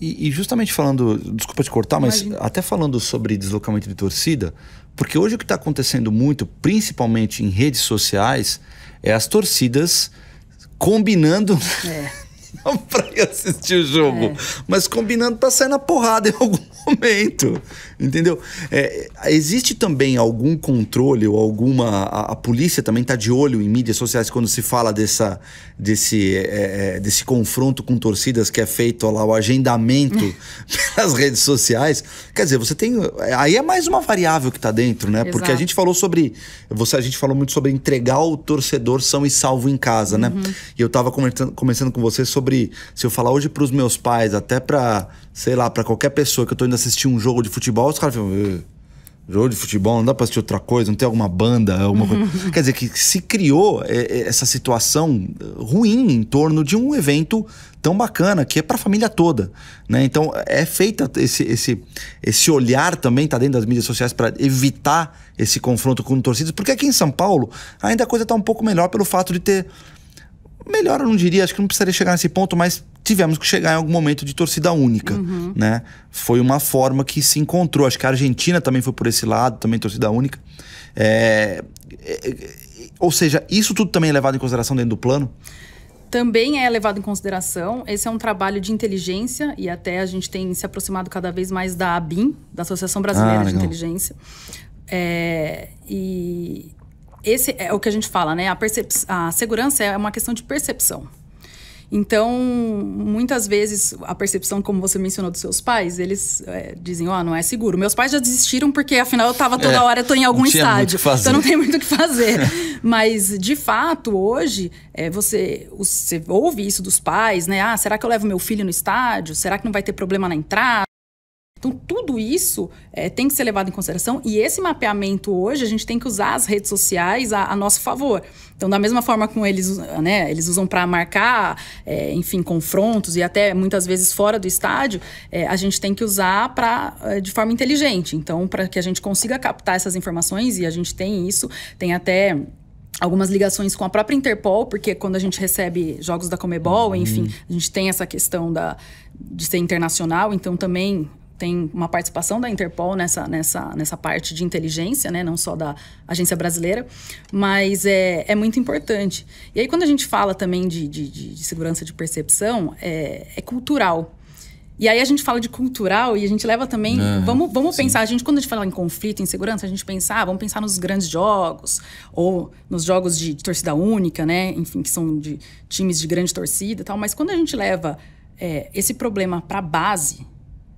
E, e, justamente falando, desculpa te cortar, mas Imagina. até falando sobre deslocamento de torcida, porque hoje o que está acontecendo muito, principalmente em redes sociais, é as torcidas combinando é. não pra ir assistir o jogo, é. mas combinando pra tá sair na porrada em algum momento, entendeu? É, existe também algum controle ou alguma. A, a, polícia também tá de olho em mídias sociais quando se fala dessa, desse, é, é desse confronto com torcidas que é feito lá, o agendamento pelas redes sociais. Quer dizer, você tem. Aí é mais uma variável que tá dentro, né? Exato. Porque a gente falou sobre. Você, a gente falou muito sobre entregar o torcedor são e salvo em casa, né? uhum. né? E eu tava conversando, conversando com você sobre sobre se eu falar hoje para os meus pais, até para, sei lá, para qualquer pessoa que eu tô indo assistir um jogo de futebol, os caras ficam, jogo de futebol, não dá para assistir outra coisa, não tem alguma banda, alguma coisa. Quer dizer que se criou é, é, essa situação ruim em torno de um evento tão bacana que é para a família toda, né? Então é feita esse esse esse olhar também tá dentro das mídias sociais para evitar esse confronto com torcidas, porque aqui em São Paulo ainda a coisa tá um pouco melhor pelo fato de ter melhor eu não diria, acho que não precisaria chegar nesse ponto, mas tivemos que chegar em algum momento de torcida única, uhum. né? Foi uma forma que se encontrou. Acho que a Argentina também foi por esse lado, também torcida única. É... é, é ou seja, isso tudo também é levado em consideração dentro do plano? Também é levado em consideração. Esse é um trabalho de inteligência e até a gente tem se aproximado cada vez mais da ABIN, da Associação Brasileira ah, de Inteligência. É, e esse é o que a gente fala, né? A, a segurança é uma questão de percepção. Então, muitas vezes, a percepção, como você mencionou, dos seus pais, eles é, dizem, ó, oh, não é seguro. Meus pais já desistiram porque, afinal, eu estava toda é, hora, eu tô em algum estádio. Então, não tem muito o que fazer. Mas, de fato, hoje, é, você, você ouve isso dos pais, né? Ah, será que eu levo meu filho no estádio? Será que não vai ter problema na entrada? isso é, tem que ser levado em consideração e esse mapeamento hoje a gente tem que usar as redes sociais a, a nosso favor. Então, da mesma forma como eles, né, eles usam para marcar, é, enfim, confrontos e até muitas vezes fora do estádio, é, a gente tem que usar para é, de forma inteligente. Então, para que a gente consiga captar essas informações e a gente tem isso, tem até algumas ligações com a própria Interpol, porque quando a gente recebe jogos da Comebol, uhum. enfim, a gente tem essa questão da, de ser internacional, então também tem uma participação da Interpol nessa, nessa, nessa parte de inteligência, né? não só da agência brasileira, mas é, é muito importante. E aí, quando a gente fala também de, de, de segurança de percepção, é, é, cultural. E aí a gente fala de cultural e a gente leva também. Uhum, vamos vamos pensar, a gente, quando a gente fala em conflito, em segurança, a gente pensa, ah, vamos pensar nos grandes jogos, ou nos jogos de, de torcida única, né? Enfim, que são de times de grande torcida e tal. Mas quando a gente leva é, esse problema para a base,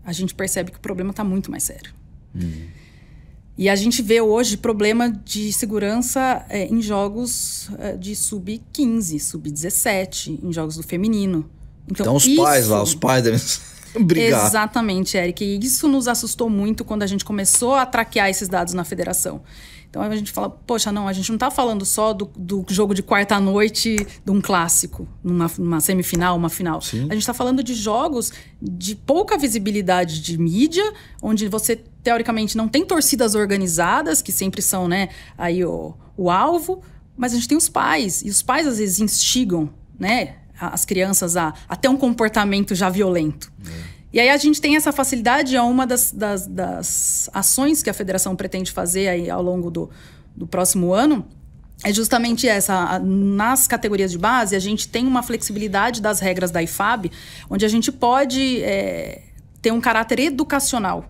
a gente percebe que o problema está muito mais sério. Uhum. E a gente vê hoje problema de segurança é, em jogos é, de sub-15, sub-17, em jogos do feminino. Então, então os isso... pais lá, os pais devem brigar. Exatamente, Eric. E isso nos assustou muito quando a gente começou a traquear esses dados na federação. Então a gente fala, poxa, não, a gente não está falando só do, do jogo de quarta-noite de um clássico, numa, numa semifinal, uma final. Sim. A gente está falando de jogos de pouca visibilidade de mídia, onde você, teoricamente, não tem torcidas organizadas, que sempre são, né, aí o, o alvo, mas a gente tem os pais, e os pais às vezes instigam, né? as crianças a, a ter um comportamento já violento. É. E aí a gente tem essa facilidade, é uma das, das, das ações que a federação pretende fazer aí ao longo do, do próximo ano, é justamente essa. Nas categorias de base, a gente tem uma flexibilidade das regras da IFAB, onde a gente pode é, ter um caráter educacional.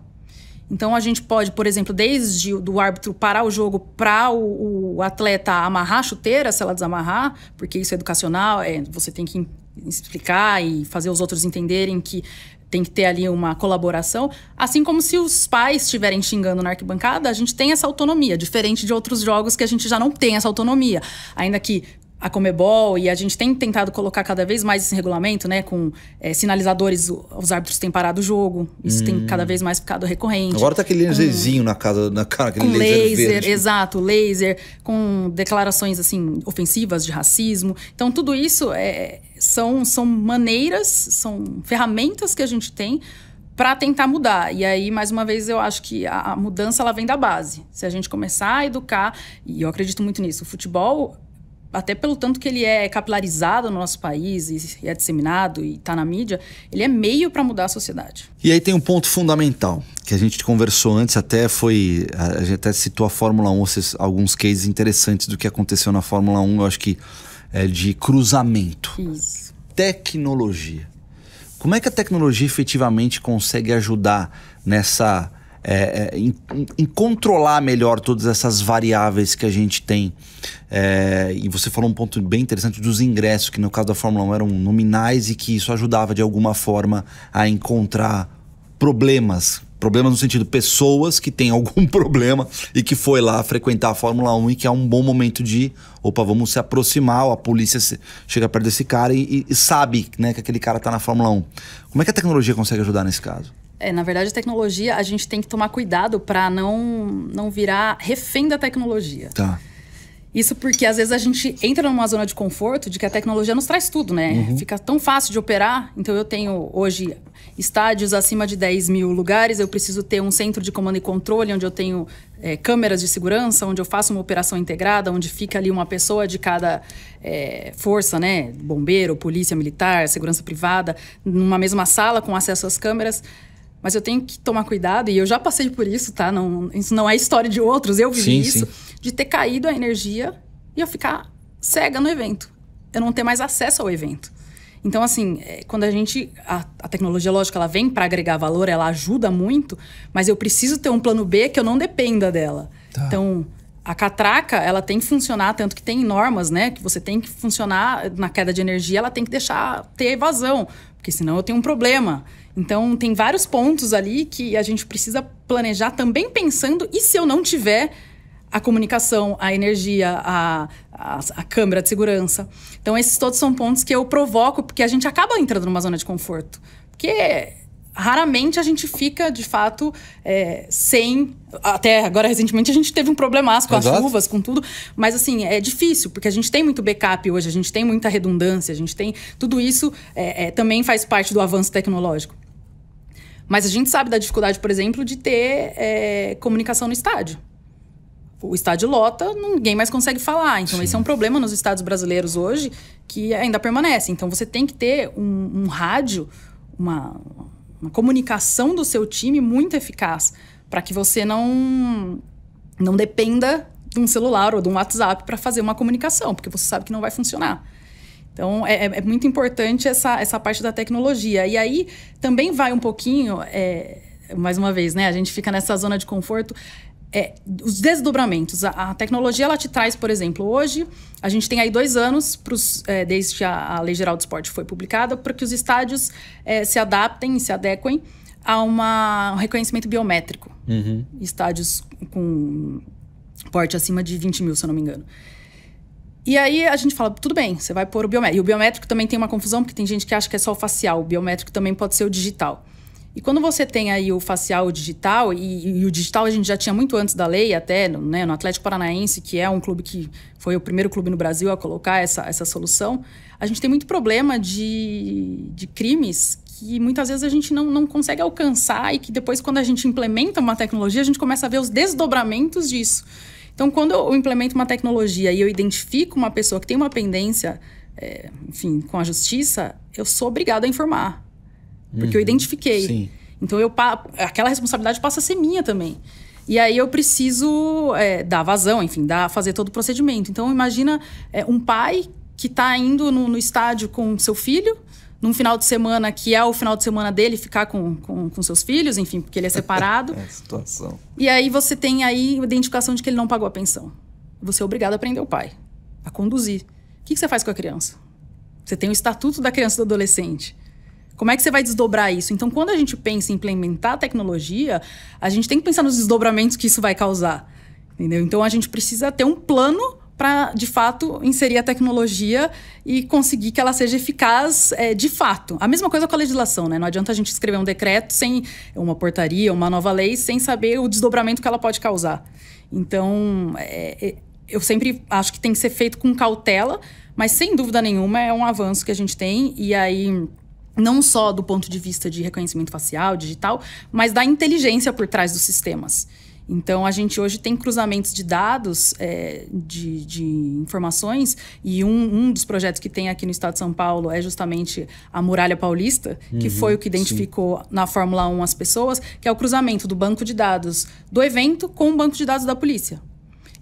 Então a gente pode, por exemplo, desde do árbitro parar o jogo para o, o, atleta amarrar a chuteira, se ela desamarrar, porque isso é educacional, é, você tem que explicar e fazer os outros entenderem que tem que ter ali uma colaboração. Assim como se os pais estiverem xingando na arquibancada, a gente tem essa autonomia, diferente de outros jogos que a gente já não tem essa autonomia. Ainda que a Comebol e a gente tem tentado colocar cada vez mais esse regulamento, né? Com é, sinalizadores, os árbitros têm parado o jogo. Isso hum. tem cada vez mais ficado recorrente. Agora tá aquele laserzinho hum. na casa, na cara, aquele com laser, laser verde. exato, laser com declarações assim ofensivas de racismo. Então tudo isso é, são são maneiras, são ferramentas que a gente tem para tentar mudar. E aí, mais uma vez, eu acho que a, a mudança ela vem da base. Se a gente começar a educar, e eu acredito muito nisso, o futebol até pelo tanto que ele é capilarizado no nosso país e é disseminado e está na mídia, ele é meio para mudar a sociedade. E aí tem um ponto fundamental que a gente conversou antes, até foi. A gente até citou a Fórmula 1, alguns cases interessantes do que aconteceu na Fórmula 1, eu acho que é de cruzamento. Isso. Tecnologia. Como é que a tecnologia efetivamente consegue ajudar nessa é, é, em, em, controlar melhor todas essas variáveis que a gente tem. É, e você falou um ponto bem interessante dos ingressos, que no caso da Fórmula 1 eram nominais e que isso ajudava de alguma forma a encontrar problemas. Problemas no sentido pessoas que têm algum problema e que foi lá frequentar a Fórmula 1 e que é um bom momento de opa, vamos se aproximar, a polícia chega perto desse cara e, e sabe né, que aquele cara está na Fórmula 1. Como é que a tecnologia consegue ajudar nesse caso? É, na verdade, a tecnologia, a gente tem que tomar cuidado para não, não virar refém da tecnologia. Tá. Isso porque às vezes a gente entra numa zona de conforto de que a tecnologia nos traz tudo, né? Uhum. Fica tão fácil de operar. Então eu tenho hoje estádios acima de 10 mil lugares, eu preciso ter um centro de comando e controle onde eu tenho é, câmeras de segurança, onde eu faço uma operação integrada, onde fica ali uma pessoa de cada é, força, né? Bombeiro, polícia militar, segurança privada, numa mesma sala com acesso às câmeras. Mas eu tenho que tomar cuidado, e eu já passei por isso, tá? Não, isso não é história de outros, eu vivi sim, isso. Sim. De ter caído a energia e eu ficar cega no evento. Eu não ter mais acesso ao evento. Então, assim, é, quando a gente. A, a tecnologia lógica ela vem para agregar valor, ela ajuda muito, mas eu preciso ter um plano B que eu não dependa dela. Tá. Então, a catraca, ela tem que funcionar, tanto que tem normas, né? Que você tem que funcionar na queda de energia, ela tem que deixar ter evasão porque senão eu tenho um problema. Então, tem vários pontos ali que a gente precisa planejar também pensando, e se eu não tiver a comunicação, a energia, a, a, a, câmera de segurança. Então, esses todos são pontos que eu provoco, porque a gente acaba entrando numa zona de conforto. Porque raramente a gente fica, de fato, é, sem. Até agora, recentemente, a gente teve um problemaço com Exato. as chuvas, com tudo. Mas, assim, é difícil, porque a gente tem muito backup hoje, a gente tem muita redundância, a gente tem. Tudo isso é, é, também faz parte do avanço tecnológico. Mas a gente sabe da dificuldade, por exemplo, de ter é, comunicação no estádio o estádio lota, ninguém mais consegue falar. Então, Sim. esse é um problema nos estados brasileiros hoje que ainda permanece. Então, você tem que ter um, um rádio, uma, uma comunicação do seu time muito eficaz para que você não não dependa de um celular ou de um WhatsApp para fazer uma comunicação, porque você sabe que não vai funcionar. Então, é, é, é, muito importante essa, essa parte da tecnologia. E aí também vai um pouquinho, é, mais uma vez, né? A gente fica nessa zona de conforto é, os desdobramentos. A, a, tecnologia ela te traz, por exemplo, hoje, a gente tem aí dois anos pros, é, desde que a, a, Lei Geral do Esporte foi publicada, para que os estádios é, se adaptem se adequem a uma, um reconhecimento biométrico. Uhum. Estádios com porte acima de 20 mil, se eu não me engano. E aí a gente fala, tudo bem, você vai pôr o biométrico. E o biométrico também tem uma confusão, porque tem gente que acha que é só o facial. O biométrico também pode ser o digital. E quando você tem aí o facial o digital, e, e, o digital a gente já tinha muito antes da lei, até no, né, no, Atlético Paranaense, que é um clube que foi o primeiro clube no Brasil a colocar essa, essa solução, a gente tem muito problema de, de crimes que muitas vezes a gente não, não consegue alcançar e que depois, quando a gente implementa uma tecnologia, a gente começa a ver os desdobramentos disso. Então, quando eu implemento uma tecnologia e eu identifico uma pessoa que tem uma pendência, é, enfim, com a justiça, eu sou obrigado a informar. Porque uhum, eu identifiquei. Sim. Então eu aquela responsabilidade passa a ser minha também. E aí eu preciso é, dar vazão, enfim, dar, fazer todo o procedimento. Então imagina é, um pai que está indo no, no, estádio com seu filho, num final de semana que é o final de semana dele ficar com, com, com seus filhos, enfim, porque ele é separado. é situação. E aí você tem aí a identificação de que ele não pagou a pensão. Você é obrigado a prender o pai, a conduzir. O que, que você faz com a criança? Você tem o estatuto da criança e do adolescente. Como é que você vai desdobrar isso? Então, quando a gente pensa em implementar a tecnologia, a gente tem que pensar nos desdobramentos que isso vai causar. Entendeu? Então, a gente precisa ter um plano para, de fato, inserir a tecnologia e conseguir que ela seja eficaz é, de fato. A mesma coisa com a legislação, né? Não adianta a gente escrever um decreto sem uma portaria, uma nova lei, sem saber o desdobramento que ela pode causar. Então, é, é eu sempre acho que tem que ser feito com cautela, mas sem dúvida nenhuma é um avanço que a gente tem. E aí não só do ponto de vista de reconhecimento facial, digital, mas da inteligência por trás dos sistemas. Então, a gente hoje tem cruzamentos de dados, é, de, de, informações, e um, um, dos projetos que tem aqui no estado de São Paulo é justamente a Muralha Paulista, uhum, que foi o que identificou sim. na Fórmula 1 as pessoas, que é o cruzamento do banco de dados do evento com o banco de dados da polícia.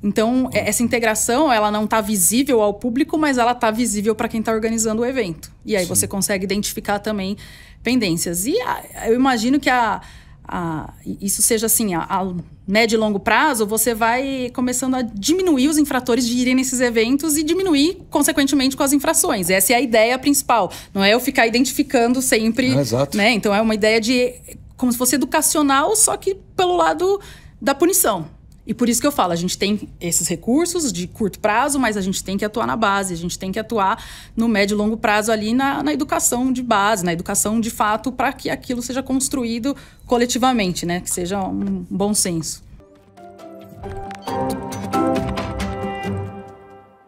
Então, é, essa integração, ela não está visível ao público, mas ela está visível para quem está organizando o evento. E aí Sim. você consegue identificar também pendências. E a, eu imagino que a, a, isso seja assim, a, a médio e longo prazo, você vai começando a diminuir os infratores de irem nesses eventos e diminuir, consequentemente, com as infrações. Essa é a ideia principal. Não é eu ficar identificando sempre. É, exato. Né? Então, é uma ideia de como se fosse educacional, só que pelo lado da punição. E por isso que eu falo, a gente tem esses recursos de curto prazo, mas a gente tem que atuar na base, a gente tem que atuar no médio e longo prazo ali na, na educação de base, na educação de fato, para que aquilo seja construído coletivamente, né? Que seja um bom senso.